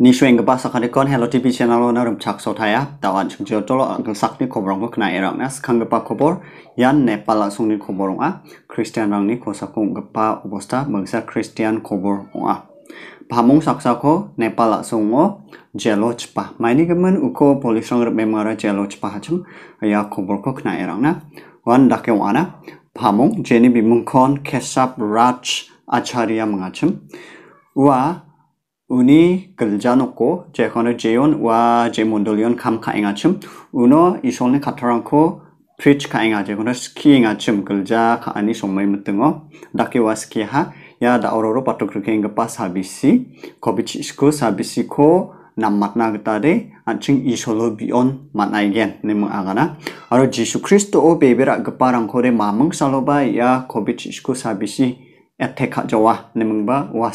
ni shwen ga basa kan kon hello tv channel ona rum chak so thaya tawan chung jo tolo ang sak ni khobrong ko khna nas khang ga pa yan nepal asung ni khoborong a christian rang ni khosa ko ga pa mangsa christian khobor onga pamong saksa ko nepal asung o jelo chpa maini gamen uko polish rang memara jelo chpa hachum ya khobor ko khna era na wan dakyo e ana pamong jeni bimung kon kesap raj acharya mangachum wa Uni geljanoko jehono jeon wa je mondolion kam ka inga chum uno isolne katarang ko pitch ka inga jehono ski inga chum gelja ka ani somai mutungo dake wa ya da ororo patok ruke inga pas habisi kobich habisi ko nam matna gata de anching isolo bion matna igen nemu agana aro jisu kristo o bebera geparang kore mamung saloba ya kobich isko habisi etekak jawa nemu ba wa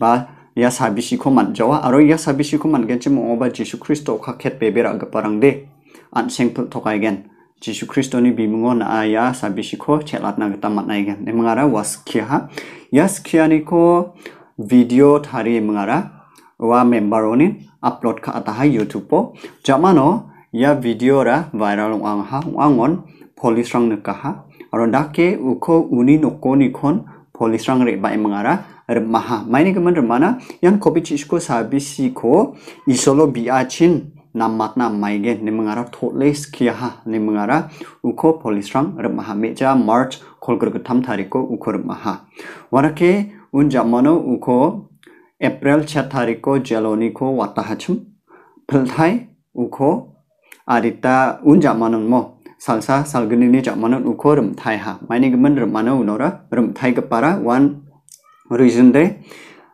ba ya sabi si man jawa aro ya sabi si koman gen cemo oba jisu kristo ka ket bebe ra ga parang de an seng pun kai gen jisu kristo ni bi mungon a ya sabi si ko cek lat na gata mat na ne mengara was kia ha ya skia ni ko video tari mengara wa member oni upload ka ataha youtube po jamano ya video ra viral wang ha wangon polis rang ne ka ha aro dake uko uni nokoni kon polisrang rek ba mengara remaha maini kemen remana yang kopi cisco sabisiko isolo biacin namatna maige ne mengara totle skiaha ne mengara uko polisrang remaha meja march ketam tariko uko remaha warake unjamanu uko april cha tariko jeloniko watahachum pelthai uko arita mo. salsa s a l g u n i ni jak mana uko r u m thai ha maini gemen r u m mana unora r u m thai kepara one reason de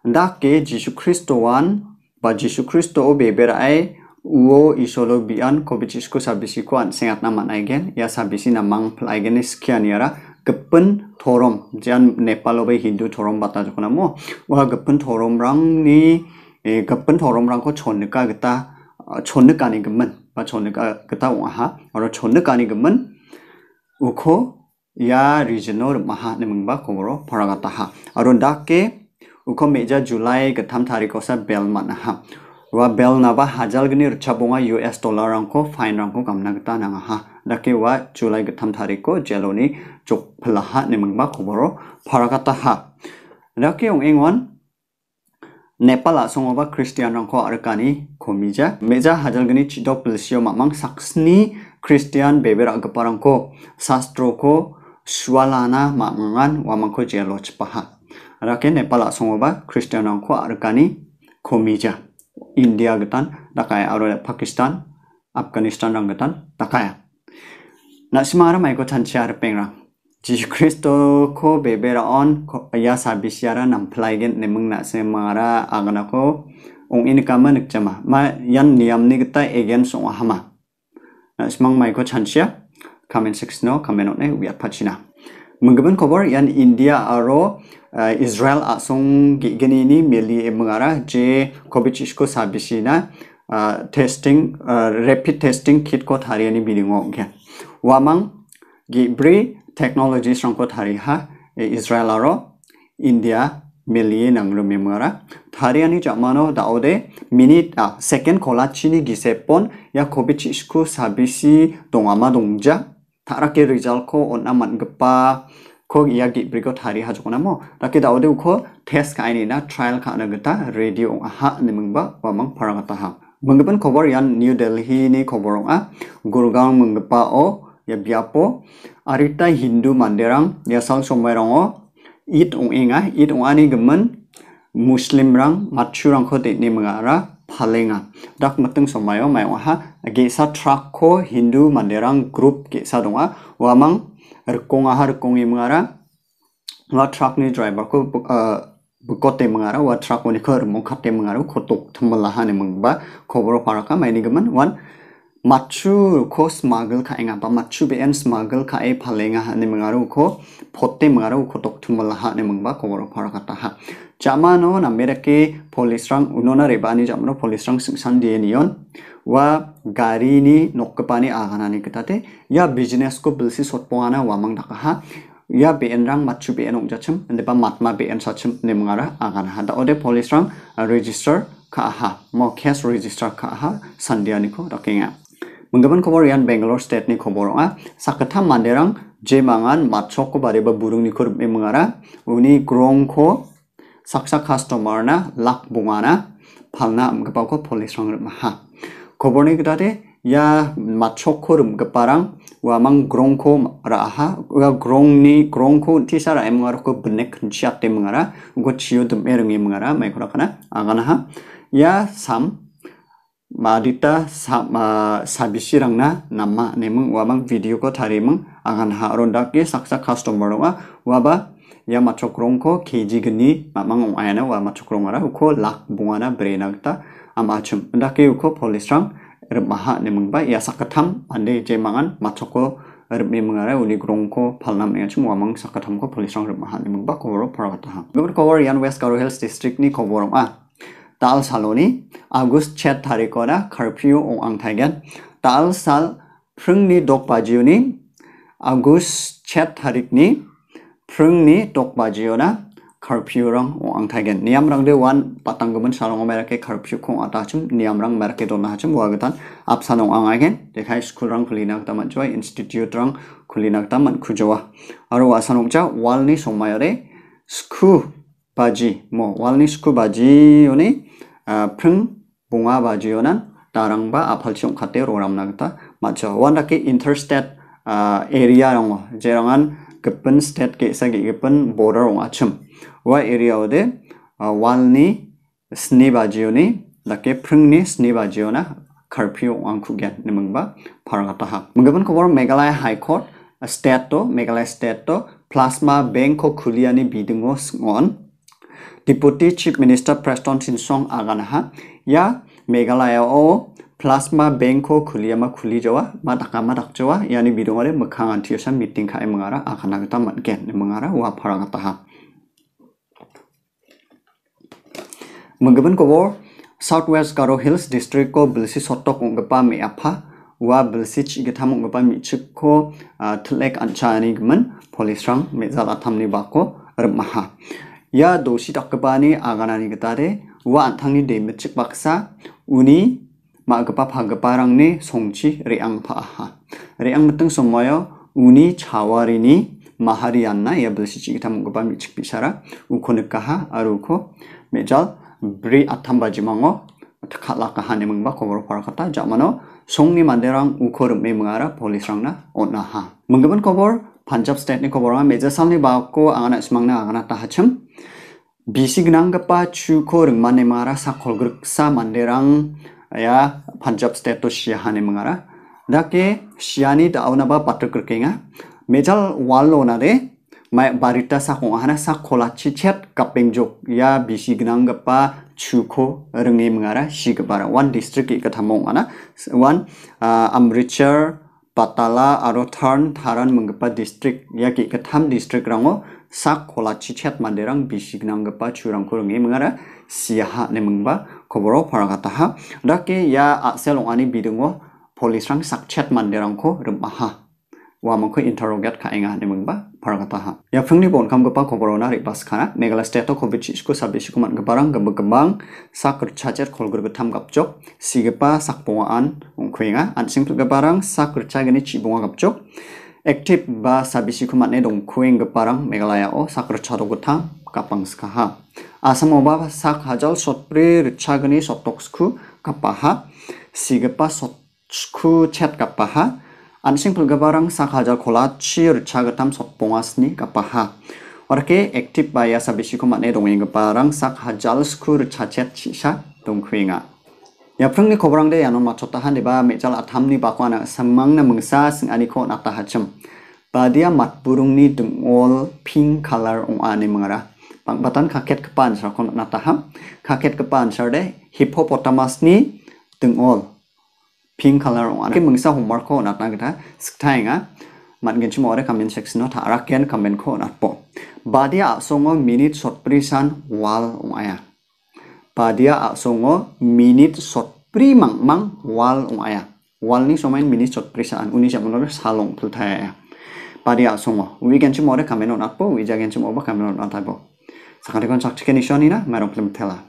dak ke jisu kristo wan ba jisu kristo obe berai uo isolo bian kobichisko sabisi kuan s i n g a t nama naigen ya sabisi namang plaigen i sekian yara gepen thorom jan nepal obe hindu thorom bata jokona mo wa gepen thorom rang ni gepen thorom rang ko chonnika geta chonnika ni gemen छोने का कथा वहाँ और छोने कानी गमन उखो या रीजनोर महा निमंगबा कोमरो फरागता हा और डाके उखो मेजा जुलाई कथम तारीखों से बेलमन हा वा बेल नाबा हाजालगनी रुचाबोंगा यूएस डॉलर रंगको फाइन रंगको गमना गता नांगा हा डाके वा जुलाई गथम तारीखो जेलोनी चोक फलाहा निमंगबा कोमरो फरागता हा डाके उंग एंगवन Nepal asongoba ko arakani komija meja hajalgani chidok pelsio mamang saksni Kristen beber agaparangko sastroko swalana mamangan wamangko jelo cepaha. Rake Nepal asongoba ko arakani komija India getan takaya aro Pakistan Afghanistan gitan, takaya. Nak semara maiko chanchi pengra. Jesus Kristo ko bebera on ya sabisiara ne nemeng na mara agana ko ong ini kama nekjama ma yan niam ni kita egen so ahama na semang mai ko chansia comment six no comment on ne wiat pachina menggeban kobar yan India aro eh, a Israel gi gini ni meli e ara je covid ko sabisina uh, eh, testing eh, rapid testing kit ko thariani bidingo ge wamang gi bri Teknologi sangkut hari ha eh, Israel aro India milie nang rumi mara ani jamano daude minit a ah, second kola chini gisepon ya kobi chisku sabisi dong ama dongja tarake rizal ko on aman gepa ko iya gi brigo hari ha jokona mo rake daude uko test ka ini na trial ka na geta radio ha ni mengba wamang parangata ha mengepan kobar yan new delhi ni kobarong a gurgaung mengepa o ya biapo arita Hindu manderang somai somairango it ongenga it ani gemen muslim rang rang ko de nemenga ra phalenga dak mateng somayo mayong ha sa truck ko Hindu manderang group gesa donga wamang a har kongi mengara wa truck ni driver ko uh, bukote mengara wa truck ni ko mongkate mengara kotok temelahan mengba kobro paraka ni gemen wan machu ko smuggle ka enga ba machu be en smuggle ka e palenga ha ne mangaru ko pote mangaru ko tok thumal ha ne mangba ko ro phara kata ha jamano na mereke police rang unona rebani jamano police rang san die nion wa gari ni nokkapani agana ni te ya business ko bilsi mang daka ha. ya en rang machu en ong jachim ndeba matma en sachim ne mangara agan ha da ode police rang register ka ha mo case register ka ha sandianiko a menggabung kabar yang Bangalore state ni khobor sakit ham manderang jemangan matchok ko burung ni korup mengara uni grong ko saksa customer na lak na, palna menggabung ko polis orang mah, khobor ni deh, ya matchok ko rum wa wamang grong ko raha wa grong ni grong ko sara emangar ko benek chiat mengara go chiyo dum erang mengara mai agana ha ya sam madita sama na nama video ko video 네멍 와방 ha ronda 다리멍 saksa custom 삭삭 카스토머로가 waba ya machok rongko keji geni mamang ayana wa machok rongara uko lak bunga na bungana ama amachum ndake uko polistrang maha ba ya sakatam ande je mangan machoko rmi mengara uli pal nam ya chum wamang sakatam ko polistrang maha nemengba koworo parawataha gubur kowor yan west karo hills district ni koworong a d a l saloni agus chet tarikona curfew o ang t a i g a n d a l sal prungni dokpa jiuni agus chet tarikni prungni dokpa jiona curfew rang o ang t a i g a n niam rang de wan patang gumun salong merake curfew kong ata chum niam rang m e r k e donna chum wa gatan ap sanong ang aigen dekai school rang kulina ta man joy institute rang kulina ta man k u j o w a aro wa sanong cha walni somayare school 바지 뭐 왈니스쿠 바지요네 아, 푼 봉아 바지요난 다랑바 아팔시옹 카테 로람나겠다 맞죠 완다케 인터스테트 아, 에리아랑 제랑한 급은 스테트 게사기 급은 보더랑 아침 와 에리아오데 아, 왈니 스니 바지요니 다케 푼니 스니 바지요나 커피오 왕쿠겐 님은바 파랑가타하 문급은 그거 메갈라야 하이코트 스테트 메갈라야 스테트 플라스마 뱅코 쿨리아니 비등고 승원 Deputy Chief Minister Preston Sinsong agana ha ya Meghalaya o plasma bank ko ma kuli jawa ma daka ma dak jawa yani bidongare mukhang anti sa meeting khai mangara akan kita mat gen mangara wa phara gata ha menggeban ko Southwest Garo Hills District ko bilsi sotok Kunggapan me apa wa bilsi chigitam unggepa mi chik ko ah, thlek ancha ani gman polisrang mezal athamni ba bako rmaha ya dosi dakkebani aganani getare ua de deimetchik baksa uni ma·gipa ne songchi reang paaha. Reang meteng semoyo uni mahari anna ya belsichi kita mengubah michik bisara uko nekaha aruko mejal bri atam bajimango tekatlakahani mengubah kobor parakata jak mano songni manderang uko reme mengara polisrangna onaha. Menggeban kobor Punjab state ni kobora meja samni ba ko angana ismangna angana tahachim bisi gnang gapa chu ko ringman ne mara sakol gruk sa manderang ya Punjab state to shia hane mangara dake shiani da awna ba patr kirkenga mejal wallo na de mai barita sakong ahana sakola chichet kapengjok ya bisi gnang gapa chuko ringi mangara shigabara one district ikatamong ana one uh, amrichar patala aro tharn tharan menggepa distrik yaki ketam distrik rango sak khola chichat manderang bisik nanggepa curang kurungi mengara siaha ne mengba koboro parakataha dake ya aksel rang bidungo polisrang manderang ko remaha wa mangkho interrogate kha enga hane mangba pharakata ha ya phangni bon kham gpa khoborona ri bas khana megala state to covid isko service kuman gbarang gamba gambang sakr chacher kholgur gtham gapchok sigpa an ongkhwenga ansing gbarang sakr chagani chibonga gapchok active ba sabisi kumatne dongkhueng gparang megalaya o sakr chado gthang kapangskaha asam oba sak hajal sotpre richagani sotoksku kapaha sigpa sotsku chat kapaha আনসিং ফুলগাবারং সাক হাজার kapaha. Orke aktif সপংআসনি কাপাহা অরকে active বায়াসা বেশিকো মানে skur সাক হাজাল dong kuinga. Ya prang ni kobrang de yanon na deba mechal athamni bakwana sammangna mungsa singani ko mat burung ni dong ol pink color ong ani Pang pangbatan kaket kepan sarakon nata ham kaket kepan de hipopotamas ni ol pink color on ke mengsa homework ko nat nagata sktainga gen chimo ore comment section no thara ken comment ko nat po badia asongo minute sotpri san wal aya badia asongo minute sotpri mang mang wal aya wal ni somain minute short prison uni jamonor salong thulthaya ya. badia asongo gen chimo ore comment po We wijagen chimo ba comment on atpo sakare kon ni shoni na plem thela